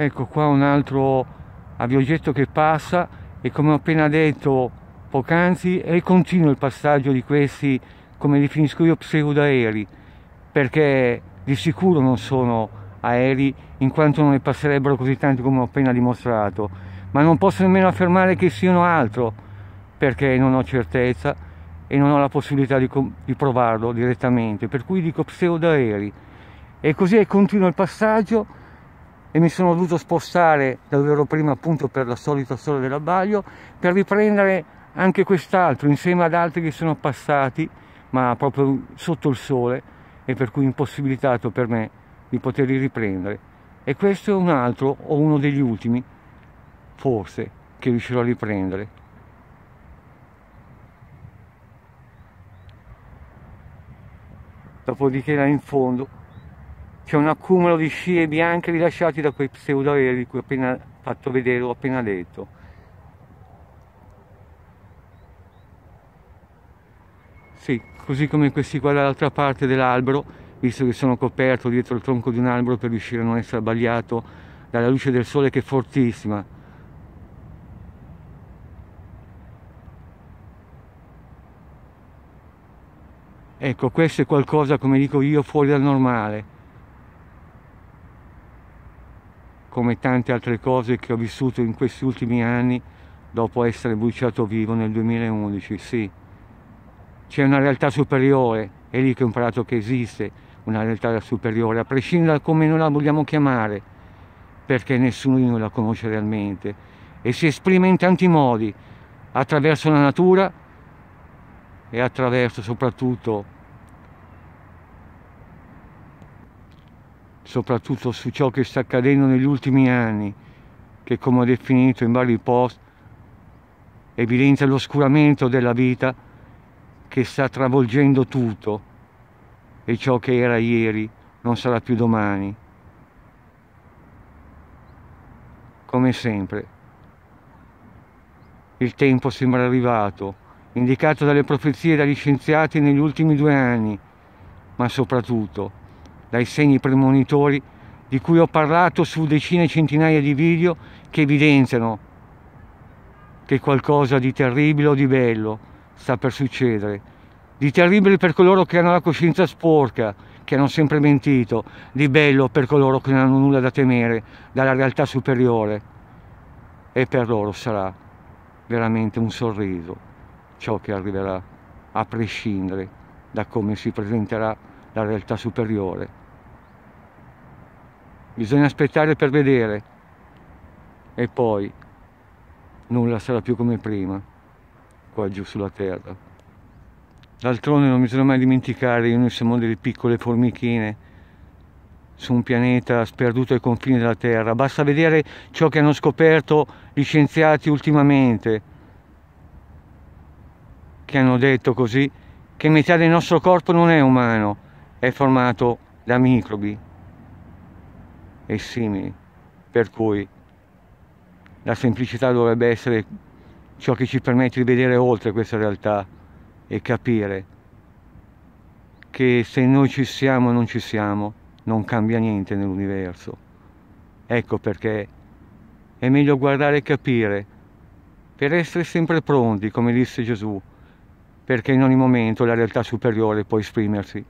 ecco qua un altro aviogetto che passa e come ho appena detto poc'anzi è continuo il passaggio di questi come li io pseudoaerei perché di sicuro non sono aerei in quanto non ne passerebbero così tanti come ho appena dimostrato ma non posso nemmeno affermare che siano altro perché non ho certezza e non ho la possibilità di, di provarlo direttamente per cui dico pseudoaerei e così è continuo il passaggio e mi sono dovuto spostare da dove ero prima appunto per la solita storia dell'abbaglio per riprendere anche quest'altro insieme ad altri che sono passati ma proprio sotto il sole e per cui impossibilitato per me di poterli riprendere e questo è un altro o uno degli ultimi forse che riuscirò a riprendere dopodiché là in fondo c'è un accumulo di scie bianche rilasciate da quei pseudoaerei che ho appena fatto vedere, ho appena detto. Sì, così come questi qua dall'altra parte dell'albero, visto che sono coperto dietro il tronco di un albero per riuscire a non essere abbagliato dalla luce del sole che è fortissima. Ecco, questo è qualcosa, come dico io, fuori dal normale. come tante altre cose che ho vissuto in questi ultimi anni dopo essere bruciato vivo nel 2011, sì. C'è una realtà superiore, è lì che ho imparato che esiste una realtà superiore, a prescindere da come noi la vogliamo chiamare, perché nessuno di noi la conosce realmente e si esprime in tanti modi, attraverso la natura e attraverso soprattutto soprattutto su ciò che sta accadendo negli ultimi anni, che come ho definito in vari post evidenzia l'oscuramento della vita che sta travolgendo tutto e ciò che era ieri non sarà più domani. Come sempre, il tempo sembra arrivato, indicato dalle profezie e dagli scienziati negli ultimi due anni, ma soprattutto dai segni premonitori di cui ho parlato su decine e centinaia di video che evidenziano che qualcosa di terribile o di bello sta per succedere. Di terribile per coloro che hanno la coscienza sporca, che hanno sempre mentito, di bello per coloro che non hanno nulla da temere dalla realtà superiore. E per loro sarà veramente un sorriso ciò che arriverà, a prescindere da come si presenterà la realtà superiore bisogna aspettare per vedere e poi nulla sarà più come prima qua giù sulla terra d'altronde non bisogna mai dimenticare che noi siamo delle piccole formichine su un pianeta sperduto ai confini della terra basta vedere ciò che hanno scoperto gli scienziati ultimamente che hanno detto così che metà del nostro corpo non è umano è formato da microbi e simili. Per cui la semplicità dovrebbe essere ciò che ci permette di vedere oltre questa realtà e capire che se noi ci siamo o non ci siamo, non cambia niente nell'universo. Ecco perché è meglio guardare e capire, per essere sempre pronti, come disse Gesù, perché in ogni momento la realtà superiore può esprimersi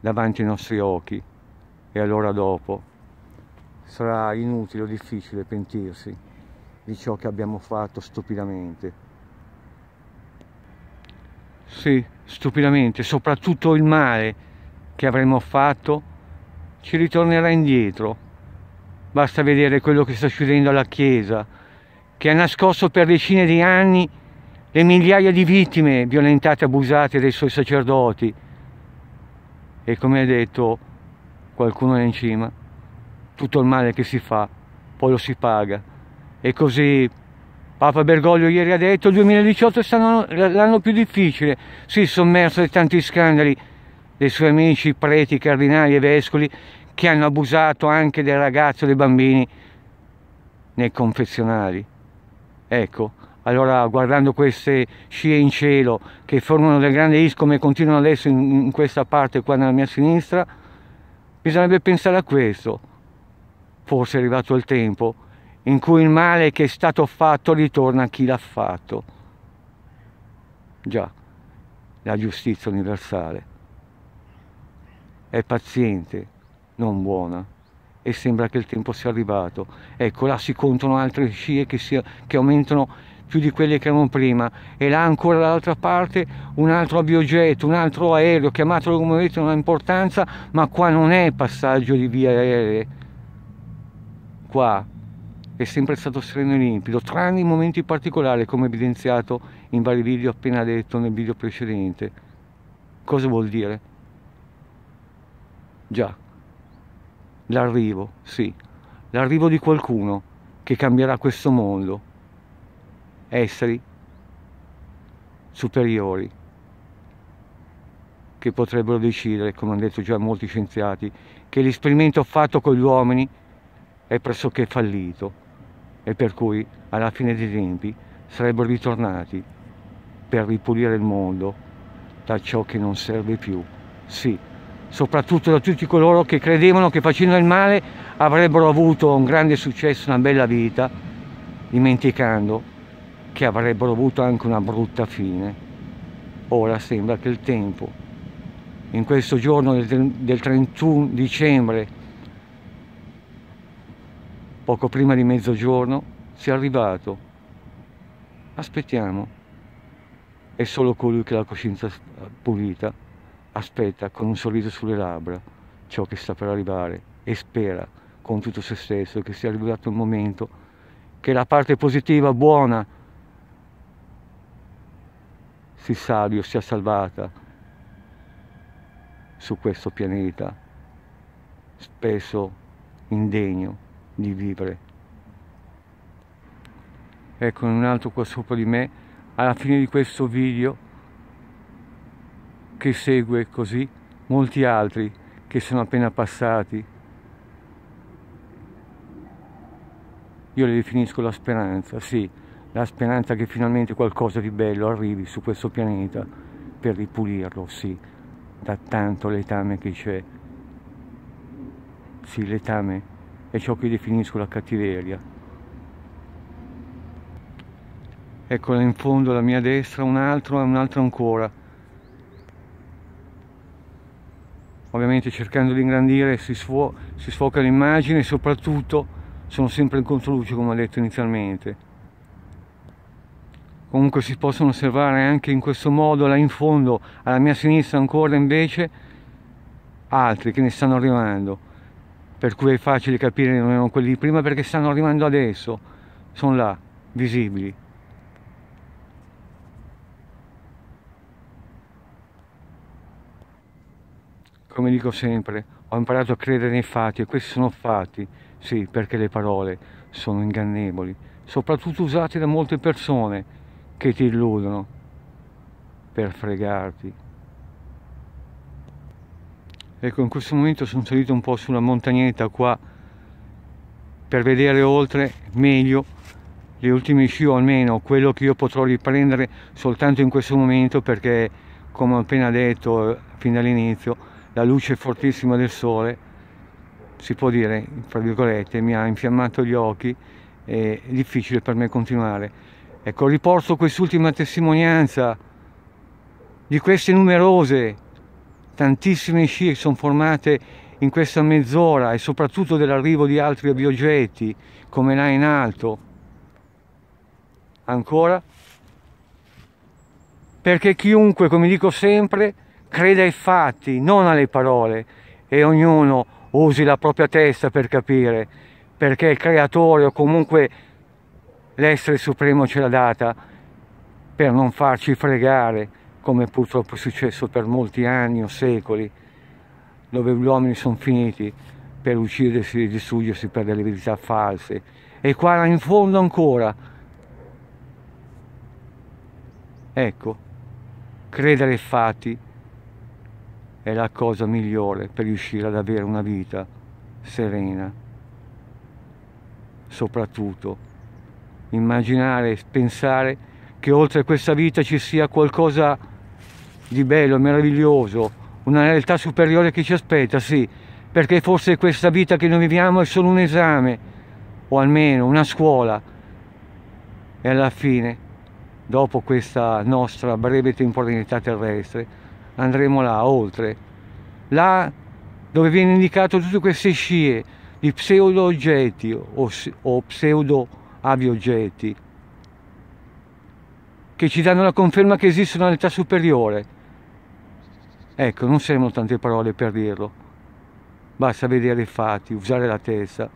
davanti ai nostri occhi e allora dopo sarà inutile o difficile pentirsi di ciò che abbiamo fatto stupidamente. Sì, stupidamente, soprattutto il male che avremmo fatto ci ritornerà indietro. Basta vedere quello che sta succedendo alla Chiesa, che ha nascosto per decine di anni le migliaia di vittime violentate e abusate dai suoi sacerdoti, e come ha detto qualcuno è in cima, tutto il male che si fa poi lo si paga. E così Papa Bergoglio ieri ha detto il 2018 è l'anno più difficile, si sì, sommerso di tanti scandali dei suoi amici preti, cardinali e vescoli che hanno abusato anche del ragazzo e dei bambini nei confezionari. Ecco, allora guardando queste scie in cielo che formano delle grandi iscome come continuano adesso in, in, questa parte qua nella mia sinistra bisognerebbe pensare a questo forse è arrivato il tempo in cui il male che è stato fatto ritorna a chi l'ha fatto già la giustizia universale è paziente non buona e sembra che il tempo sia arrivato ecco là si contano altre scie che, si, che aumentano più di quelle che erano prima e là ancora dall'altra parte un altro biogetto, un altro aereo, chiamatelo come volete non ha importanza, ma qua non è passaggio di via aeree. Qua è sempre stato sereno e limpido, tranne i momenti particolari come evidenziato in vari video appena detto nel video precedente. Cosa vuol dire? Già, l'arrivo, sì, l'arrivo di qualcuno che cambierà questo mondo esseri superiori che potrebbero decidere, come hanno detto già molti scienziati, che l'esperimento fatto con gli uomini è pressoché fallito e per cui alla fine dei tempi sarebbero ritornati per ripulire il mondo da ciò che non serve più. Sì, soprattutto da tutti coloro che credevano che facendo il male avrebbero avuto un grande successo, una bella vita, dimenticando che avrebbero avuto anche una brutta fine. Ora sembra che il tempo, in questo giorno del, 31 dicembre, poco prima di mezzogiorno, sia arrivato. Aspettiamo. E solo colui che ha la coscienza eh, pulita aspetta con un sorriso sulle labbra ciò che sta per arrivare e spera con tutto se stesso che sia arrivato il momento che la parte positiva, buona, si Sissario sia salvata su questo pianeta spesso indegno di vivere. Ecco un altro qua sopra di me, alla fine di questo video che segue così molti altri che sono appena passati. Io le definisco la speranza, sì, la speranza che finalmente qualcosa di bello arrivi su questo pianeta per ripulirlo, sì, da tanto letame che c'è. Sì, letame è ciò che definisco la cattiveria. Eccola in fondo alla mia destra, un altro e un altro ancora. Ovviamente cercando di ingrandire si, sfo si sfoca l'immagine e soprattutto sono sempre in controluce come ho detto inizialmente comunque si possono osservare anche in questo modo là in fondo alla mia sinistra ancora invece altri che ne stanno arrivando per cui è facile capire non erano quelli di prima perché stanno arrivando adesso sono là visibili come dico sempre ho imparato a credere nei fatti e questi sono fatti sì perché le parole sono ingannevoli soprattutto usate da molte persone che ti illudono per fregarti. Ecco, in questo momento sono salito un po' sulla montagnetta qua per vedere oltre meglio le ultime scio, almeno quello che io potrò riprendere soltanto in questo momento perché, come ho appena detto fin dall'inizio, la luce fortissima del sole, si può dire, fra virgolette, mi ha infiammato gli occhi è difficile per me continuare. Ecco, riporto quest'ultima testimonianza di queste numerose, tantissime scie che sono formate in questa mezz'ora e soprattutto dell'arrivo di altri oggetti come là in alto. Ancora? Perché chiunque, come dico sempre, creda ai fatti, non alle parole, e ognuno usi la propria testa per capire, perché il creatore o comunque l'essere supremo ce l'ha data per non farci fregare, come purtroppo è successo per molti anni o secoli, dove gli uomini sono finiti per uccidersi e distruggersi per delle verità false. E qua in fondo ancora, ecco, credere ai fatti è la cosa migliore per riuscire ad avere una vita serena, soprattutto immaginare, pensare che oltre questa vita ci sia qualcosa di bello, meraviglioso, una realtà superiore che ci aspetta, sì, perché forse questa vita che noi viviamo è solo un esame, o almeno una scuola, e alla fine, dopo questa nostra breve temporaneità terrestre, andremo là, oltre, là dove viene indicato tutte queste scie di pseudo oggetti o, o pseudo oggetti avi oggetti che ci danno la conferma che esiste una realtà superiore. Ecco, non servono tante parole per dirlo, basta vedere i fatti, usare la testa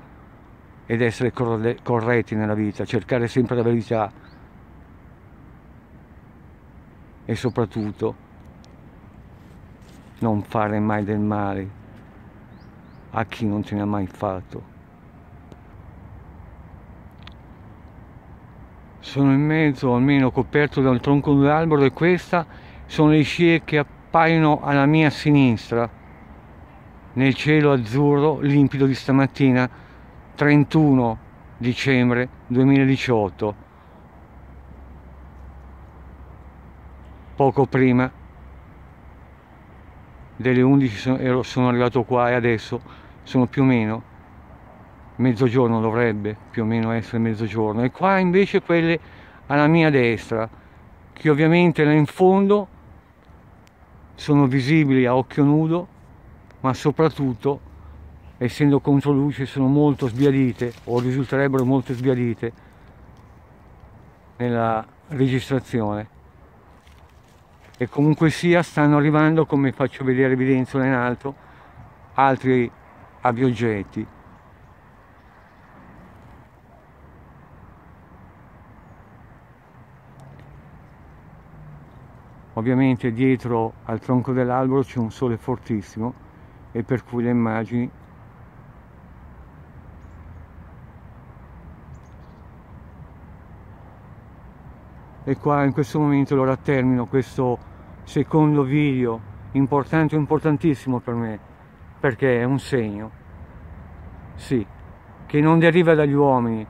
ed essere corretti nella vita, cercare sempre la verità e soprattutto non fare mai del male a chi non te ne ha mai fatto. sono in mezzo almeno coperto da un tronco di un albero e questa sono le scie che appaiono alla mia sinistra nel cielo azzurro limpido di stamattina 31 dicembre 2018 poco prima delle 11 sono arrivato qua e adesso sono più o meno mezzogiorno dovrebbe più o meno essere mezzogiorno e qua invece quelle alla mia destra che ovviamente là in fondo sono visibili a occhio nudo ma soprattutto essendo contro luce sono molto sbiadite o risulterebbero molto sbiadite nella registrazione e comunque sia stanno arrivando come faccio vedere evidenzio in alto altri aviogetti Ovviamente dietro al tronco dell'albero c'è un sole fortissimo e per cui le immagini e qua in questo momento allora termino questo secondo video importante importantissimo per me perché è un segno sì che non deriva dagli uomini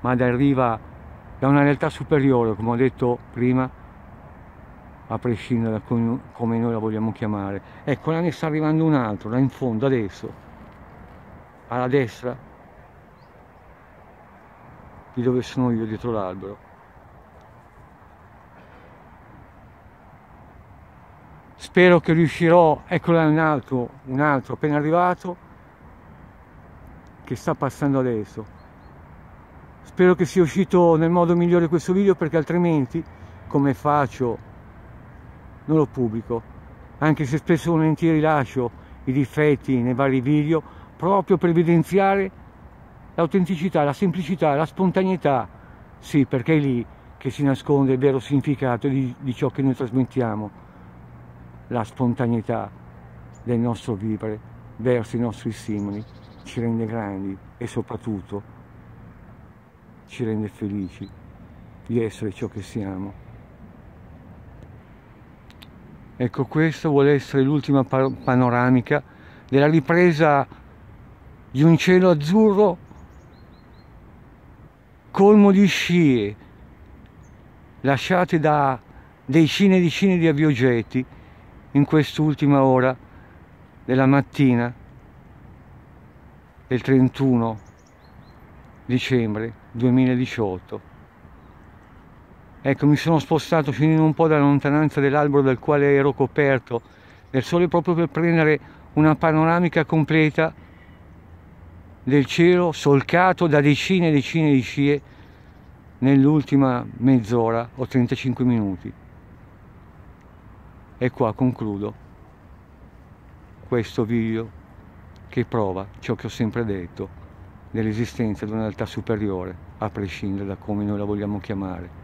ma deriva da una realtà superiore come ho detto prima a prescindere da come noi la vogliamo chiamare. Ecco, là ne sta arrivando un altro, là in fondo, adesso, alla destra, di dove sono io, dietro l'albero. Spero che riuscirò, ecco là un altro, un altro appena arrivato, che sta passando adesso. Spero che sia uscito nel modo migliore questo video perché altrimenti, come faccio non lo pubblico, anche se spesso e volentieri lascio i difetti nei vari video proprio per evidenziare l'autenticità, la semplicità, la spontaneità, sì, perché è lì che si nasconde il vero significato di, di ciò che noi trasmettiamo, la spontaneità del nostro vivere verso i nostri simboli ci rende grandi e soprattutto ci rende felici di essere ciò che siamo. Ecco, questa vuole essere l'ultima panoramica della ripresa di un cielo azzurro colmo di scie lasciate da decine e decine di aviogetti in quest'ultima ora della mattina del 31 dicembre 2018. Ecco, mi sono spostato finendo un po' dalla lontananza dell'albero dal quale ero coperto del sole proprio per prendere una panoramica completa del cielo solcato da decine e decine di scie nell'ultima mezz'ora o 35 minuti. E qua concludo questo video che prova ciò che ho sempre detto dell'esistenza di una realtà superiore, a prescindere da come noi la vogliamo chiamare.